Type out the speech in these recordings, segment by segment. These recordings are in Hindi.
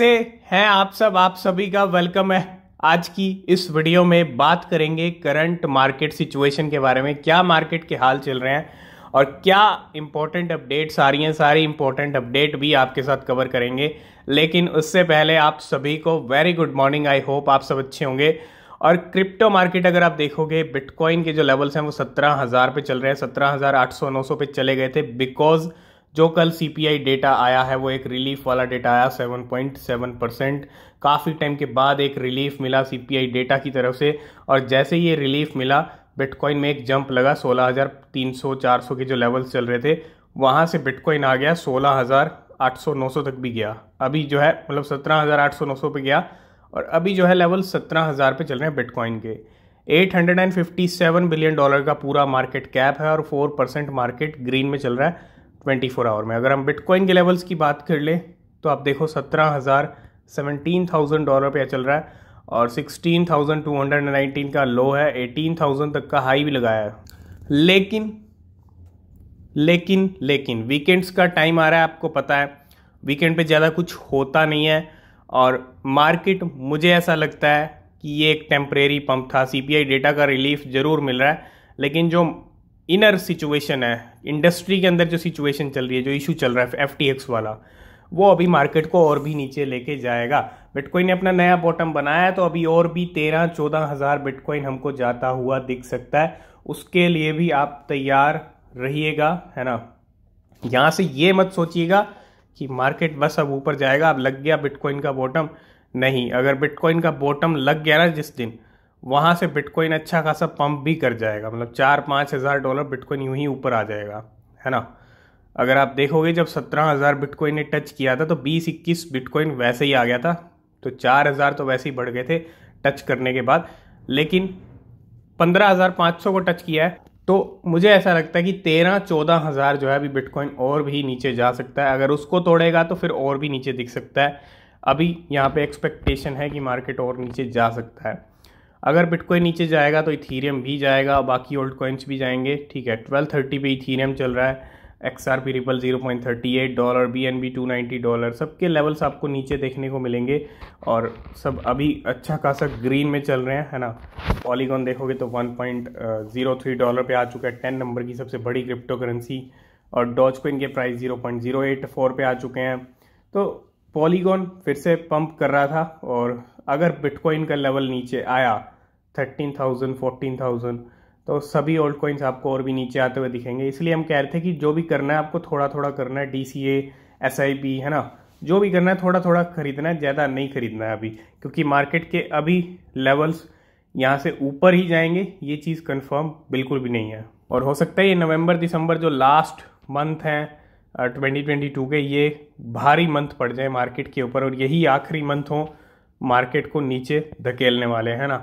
कैसे हैं आप सब आप सभी का वेलकम है आज की इस वीडियो में बात करेंगे करंट मार्केट सिचुएशन के बारे में क्या मार्केट के हाल चल रहे हैं और क्या इंपॉर्टेंट अपडेट्स आ रही हैं सारी इंपॉर्टेंट अपडेट भी आपके साथ कवर करेंगे लेकिन उससे पहले आप सभी को very good morning I hope आप सब अच्छे होंगे और क्रिप्टो मार्केट अगर आप देखोगे बिटकॉइन के जो लेवल्स हैं वो सत्रह हज़ार पे चल रहे हैं सत्रह हज़ार आठ सौ नौ सौ पे चले गए थे बिकॉज़ जो कल सीपीआई डेटा आया है वो एक रिलीफ वाला डेटा आया 7.7 परसेंट काफ़ी टाइम के बाद एक रिलीफ मिला सीपीआई डेटा की तरफ से और जैसे ही ये रिलीफ मिला बिटकॉइन में एक जंप लगा 16,300 400 के जो लेवल्स चल रहे थे वहाँ से बिटकॉइन आ गया 16,800 900 तक भी गया अभी जो है मतलब 17,800 900 पे गया और अभी जो है लेवल 17,000 पे चल रहे हैं बिटकॉइन के 857 बिलियन डॉलर का पूरा मार्केट कैप है और 4 परसेंट मार्केट ग्रीन में चल रहा है ट्वेंटी फोर आवर में अगर हम बिटकॉइन के लेवल्स की बात कर लें तो आप देखो सत्रह हज़ार सेवनटीन थाउजेंड डॉलर पे चल रहा है और sixteen thousand two hundred and nineteen का लो है एटीन थाउजेंड तक का हाई भी लगाया है लेकिन लेकिन लेकिन वीकेंड्स का टाइम आ रहा है आपको पता है वीकेंड पे ज़्यादा कुछ होता नहीं है और मार्केट मुझे ऐसा लगता है कि ये एक टेम्परेरी पंप था सीपीआई डेटा का रिलीफ ज़रूर मिल रहा है लेकिन जो इनर सिचुएशन है इंडस्ट्री के अंदर जो सिचुएशन चल रही है जो इशू चल रहा है एफ वाला वो अभी मार्केट को और भी नीचे लेके जाएगा बिटकॉइन ने अपना नया बॉटम बनाया है तो अभी और भी तेरह चौदह हज़ार बिटकॉइन हमको जाता हुआ दिख सकता है उसके लिए भी आप तैयार रहिएगा है ना यहाँ से ये मत सोचिएगा कि मार्केट बस अब ऊपर जाएगा अब लग गया बिटकॉइन का बॉटम नहीं अगर बिटकॉइन का बॉटम लग गया ना जिस दिन वहाँ से बिटकॉइन अच्छा खासा पंप भी कर जाएगा मतलब चार पाँच हज़ार डॉलर बिटकॉइन यूँ ही ऊपर आ जाएगा है ना अगर आप देखोगे जब सत्रह हज़ार बिटकॉइन ने टच किया था तो बीस इक्कीस बिटकॉइन वैसे ही आ गया था तो चार हज़ार तो वैसे ही बढ़ गए थे टच करने के बाद लेकिन पंद्रह हज़ार पाँच सौ को टच किया है तो मुझे ऐसा लगता है कि तेरह चौदह हज़ार जो है अभी बिटकॉइन और भी नीचे जा सकता है अगर उसको तोड़ेगा तो फिर और भी नीचे दिख सकता है अभी यहाँ पे एक्सपेक्टेशन है कि मार्केट और नीचे जा सकता है अगर बिटकॉइन नीचे जाएगा तो इथीरियम भी जाएगा बाकी ओल्ड कॉइन्स भी जाएंगे ठीक है ट्वेल्व थर्टी पे इथीरियम चल रहा है X R P Ripple zero point thirty eight dollar B N B two ninety dollar सबके लेवल्स आपको नीचे देखने को मिलेंगे और सब अभी अच्छा खासा ग्रीन में चल रहे हैं है ना पॉलीगॉन देखोगे तो one point zero three dollar पर आ चुका है टेन नंबर की सबसे बड़ी क्रिप्टो करेंसी और डॉज को इनके price zero point zero eight four पे आ चुके हैं तो पॉलीगॉन फिर से पंप कर रहा था और अगर बिटकॉइन का लेवल नीचे आया थर्टीन थाउजेंड फोर्टीन थाउजेंड तो सभी ओल्ड कॉइन्स आपको और भी नीचे आते हुए दिखेंगे इसलिए हम कह रहे थे कि जो भी करना है आपको थोड़ा थोड़ा करना है D C A S I P है ना जो भी करना है थोड़ा थोड़ा खरीदना है ज़्यादा नहीं खरीदना है अभी क्योंकि मार्केट के अभी लेवल्स यहाँ से ऊपर ही जाएंगे ये चीज़ कंफर्म बिल्कुल भी नहीं है और हो सकता है ये नवंबर दिसंबर जो लास्ट मंथ हैं ट्वेंटी ट्वेंटी टू के ये भारी मंथ पड़ जाए मार्केट के ऊपर और यही आखिरी मंथ हो मार्केट को नीचे धकेलने वाले हैं ना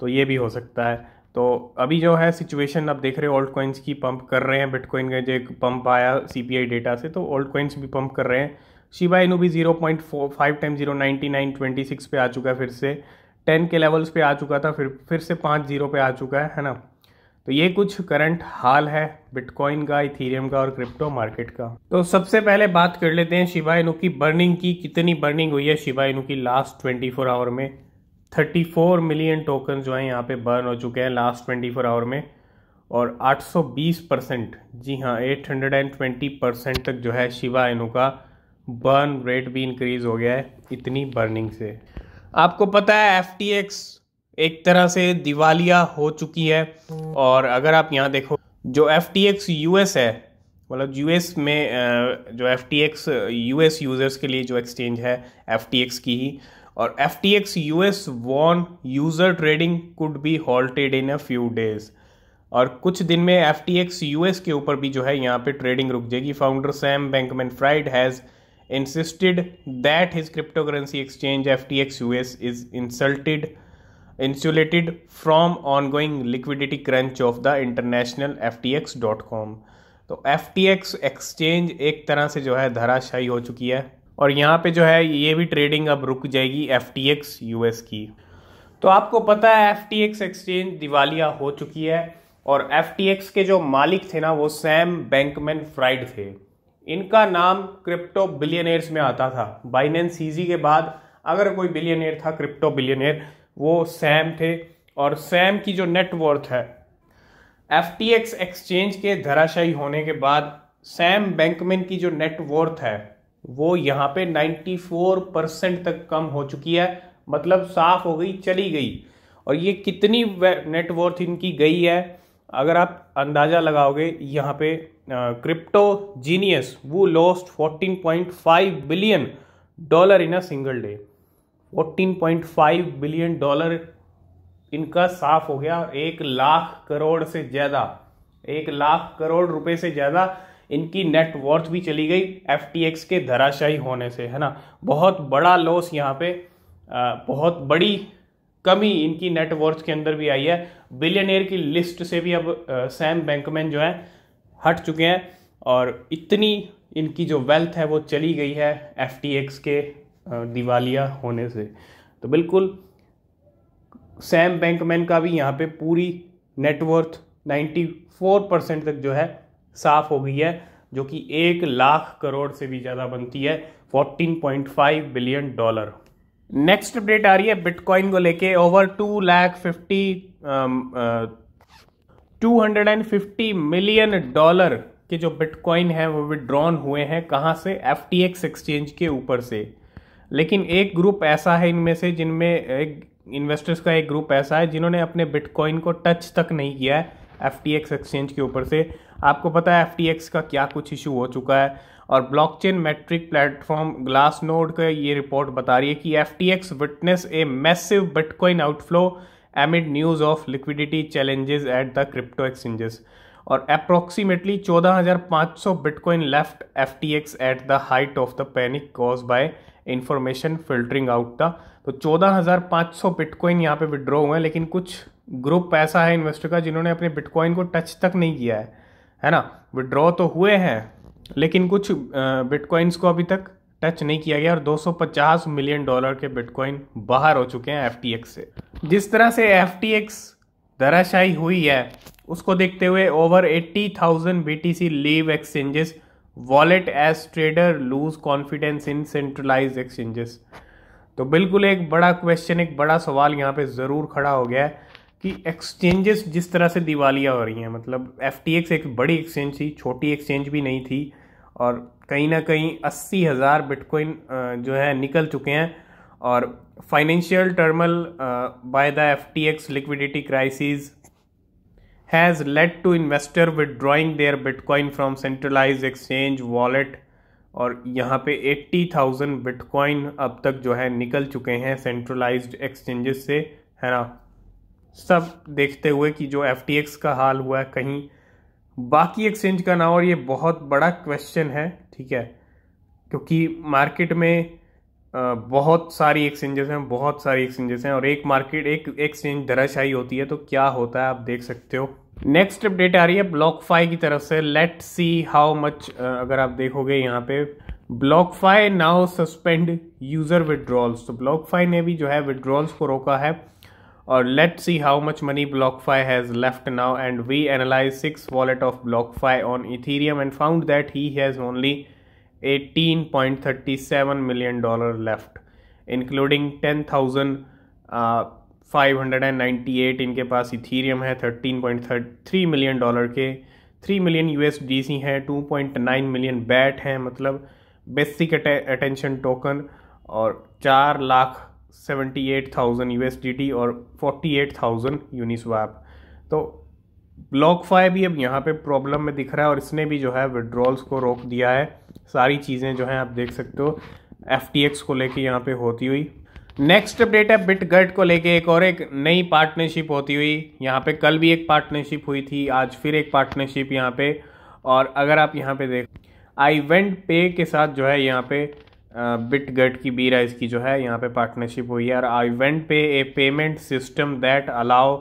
तो ये भी हो सकता है तो अभी जो है सिचुएशन आप देख रहे हो ओल्ड कॉइन्स की पंप कर रहे हैं बिटकॉइन का जो एक पंप आया सी डेटा से तो ओल्ड कॉइन्स भी पंप कर रहे हैं शिवा इनू भी zero point four five time zero ninety nine twenty six पे आ चुका है फिर से टेन के लेवल्स पे आ चुका था फिर फिर से पाँच जीरो पे आ चुका है है ना तो ये कुछ करंट हाल है बिटकॉइन का इथीरियम का और क्रिप्टो मार्केट का तो सबसे पहले बात कर लेते हैं शिवायनु इनू की बर्निंग की कितनी बर्निंग हुई है शिवायनु इनू की लास्ट 24 आवर में 34 मिलियन टोकन जो है यहाँ पे बर्न हो चुके हैं लास्ट 24 आवर में और 820 परसेंट जी हाँ 820 परसेंट तक जो है शिवा इनू का बर्न रेट भी इंक्रीज़ हो गया है इतनी बर्निंग से आपको पता है एफ एक तरह से दिवालिया हो चुकी है और अगर आप यहाँ देखो जो F T X U S है मतलब यू एस में जो F T X U S users के लिए जो एक्सचेंज है एफ टी एक्स की ही और F T X U S won user trading could be halted in a few days और कुछ दिन में F T X U S के ऊपर भी जो है यहाँ पे ट्रेडिंग रुक जाएगी founder Sam Bankman Fried has insisted that his insisted exchange F T X U S is insulated insulated from ongoing liquidity crunch of the international ftx.com तो एफ एक्सचेंज एक तरह से जो है धराशायी हो चुकी है और यहाँ पे जो है ये भी ट्रेडिंग अब रुक जाएगी एफ टी एक्स यूएस की तो आपको पता है एफ टी एक्स एक्सचेंज दिवालिया हो चुकी है और एफ टी एक्स के जो मालिक थे ना वो सैम बैंकमैन फ्राइड थे इनका नाम क्रिप्टो बिलियनर्स में आता था बाइनेंस सीजी के बाद अगर कोई बिलियनर था क्रिप्टो बिलियनर वो सैम थे और सैम की जो नेटवर्थ है एफ एक्सचेंज के धराशायी होने के बाद सैम बैंकमैन की जो नेटवर्थ है वो यहाँ पे 94 परसेंट तक कम हो चुकी है मतलब साफ हो गई चली गई और ये कितनी नेटवर्थ इनकी गई है अगर आप अंदाज़ा लगाओगे यहाँ पे क्रिप्टो जीनियस वो lost 14.5 billion dollar in a single day 14.5 billion dollar इनका साफ हो गया और एक लाख करोड़ से ज़्यादा एक लाख करोड़ रुपए से ज़्यादा इनकी नेटवर्थ भी चली गई एफ के धराशायी होने से है ना बहुत बड़ा लॉस यहाँ पे बहुत बड़ी कमी इनकी नेटवर्थ के अंदर भी आई है बिलियनियर की लिस्ट से भी अब सैम बैंकमैन जो है हट चुके हैं और इतनी इनकी जो वेल्थ है वो चली गई है एफ के दिवालिया होने से तो बिल्कुल सैम बैंकमैन का भी यहाँ पे पूरी नेटवर्थ 94 परसेंट तक जो है साफ हो गई है जो कि एक लाख करोड़ से भी ज़्यादा बनती है 14.5 बिलियन डॉलर नेक्स्ट अपडेट आ रही है बिटकॉइन को लेके over two lakh fifty two hundred and fifty million dollar के जो बिटकॉइन है वो विड्रॉन हुए हैं कहाँ से एफ टी एक्स एक्सचेंज के ऊपर से लेकिन एक ग्रुप ऐसा है इनमें से जिनमें एक इन्वेस्टर्स का एक ग्रुप ऐसा है जिन्होंने अपने बिटकॉइन को टच तक नहीं किया है एफ एक्सचेंज के ऊपर से आपको पता है एफ का क्या कुछ इशू हो चुका है और blockchain metric platform Glassnode का ये रिपोर्ट बता रही है कि F T X witness a massive bitcoin outflow amid news of liquidity challenges at the crypto exchanges और approximately 14,500 bitcoin left F T X at the height of the panic caused by information filtering out था तो 14,500 बिटकॉइन यहाँ पे विड्रॉ हुए हैं लेकिन कुछ ग्रुप ऐसा है इन्वेस्टर का जिन्होंने अपने बिटकॉइन को टच तक नहीं किया है है ना विड्रॉ तो हुए हैं लेकिन कुछ बिटकॉइंस को अभी तक टच नहीं किया गया और 250 मिलियन डॉलर के बिटकॉइन बाहर हो चुके हैं एफ से जिस तरह से एफ धराशायी हुई है उसको देखते हुए over 80,000 BTC leave exchanges wallet as trader lose confidence in centralise exchanges तो बिल्कुल एक बड़ा क्वेश्चन एक बड़ा सवाल यहाँ पे ज़रूर खड़ा हो गया है कि एक्सचेंजेस जिस तरह से दिवालियाँ हो रही हैं मतलब एफ एक बड़ी एक्सचेंज थी छोटी एक्सचेंज भी नहीं थी और कहीं ना कहीं अस्सी हज़ार बिटकॉइन जो है निकल चुके हैं और financial turmoil by the F T X liquidity crisis has led to investor withdrawing their bitcoin from centralise exchange wallet और यहाँ पे 80,000 बिटकॉइन अब तक जो है निकल चुके हैं सेंट्रलाइज्ड एक्सचेंजेस से है ना सब देखते हुए कि जो एफ का हाल हुआ है कहीं बाकी एक्सचेंज का ना और ये बहुत बड़ा क्वेश्चन है ठीक है क्योंकि मार्केट में बहुत सारी एक्सचेंजेस हैं बहुत सारी एक्सचेंजेस हैं और एक मार्केट एक एक्सचेंज धराशाई होती है तो क्या होता है आप देख सकते हो नेक्स्ट अपडेट आ रही है ब्लॉक फाई की तरफ से लेट सी हाउ मच अगर आप देखोगे यहाँ पे BlockFi now suspend user withdrawals तो ब्लॉक फाई ने भी जो है विदड्रॉल्स को रोका है और let see how much money BlockFi has left now and we analyse six wallet of BlockFi on Ethereum and found that he has only 18.37 million dollar left including 10000 thousand 598 इनके पास इथीरियम है 13.3 मिलियन डॉलर के 3 मिलियन यूएसडीसी हैं 2.9 मिलियन बैट हैं मतलब बेसिक अटेंशन टोकन और चार lakh seventy eight thousand U और फोर्टी एट थाउजेंड यूनिस्वाप तो ब्लॉक फाइव भी अब यहाँ पे प्रॉब्लम में दिख रहा है और इसने भी जो है विड्रॉल्स को रोक दिया है सारी चीज़ें जो हैं आप देख सकते हो एफ को लेके यहाँ पे होती हुई नेक्स्ट अपडेट है बिटगर्ट को लेके एक और एक नई पार्टनरशिप होती हुई यहाँ पे कल भी एक पार्टनरशिप हुई थी आज फिर एक पार्टनरशिप यहाँ पे और अगर आप यहाँ पे देख आई वेंट पे के साथ जो है यहाँ पे बिटगट की बी राइज की जो है यहाँ पे पार्टनरशिप हुई है और I went pay a payment system that allow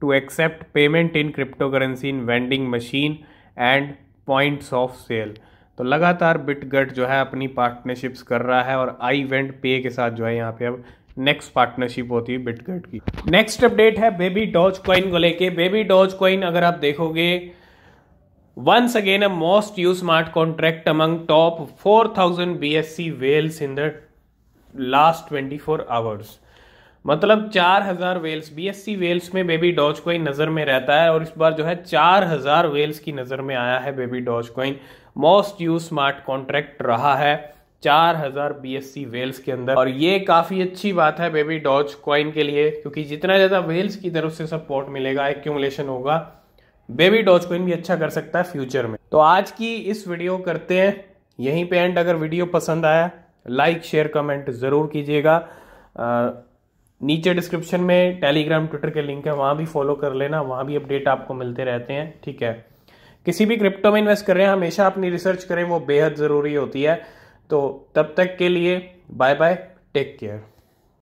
to accept payment in crypto currency in vending machine and points of sale तो लगातार बिटगट जो है अपनी पार्टनरशिप्स कर रहा है और आई वेंट पे के साथ जो है यहाँ पे अब नेक्स्ट पार्टनरशिप होती है बिटगट की नेक्स्ट अपडेट है बेबी डॉज कॉइन को लेके बेबी डॉज कॉइन अगर आप देखोगे once again a most used smart contract among top 4000 whales in the last twenty four hours मतलब 4000 whales B S C whales में बेबी डॉज कॉइन नज़र में रहता है और इस बार जो है 4000 वेल्स की नज़र में आया है baby Doge coin most use smart contract रहा है 4000 BSC वेल्स के अंदर और ये काफ़ी अच्छी बात है बेबी डॉज कॉइन के लिए क्योंकि जितना ज़्यादा वेल्स की तरफ से सपोर्ट मिलेगा एक्यूमुलेशन होगा बेबी डॉज कॉइन भी अच्छा कर सकता है फ्यूचर में तो आज की इस वीडियो करते हैं यहीं पे एंड अगर वीडियो पसंद आया लाइक शेयर कमेंट ज़रूर कीजिएगा नीचे डिस्क्रिप्शन में टेलीग्राम ट्विटर के लिंक है वहाँ भी फॉलो कर लेना वहां भी अपडेट आपको मिलते रहते हैं ठीक है किसी भी क्रिप्टो में इन्वेस्ट कर रहे हैं हमेशा अपनी रिसर्च करें वो बेहद ज़रूरी होती है तो तब तक के लिए बाय बाय टेक केयर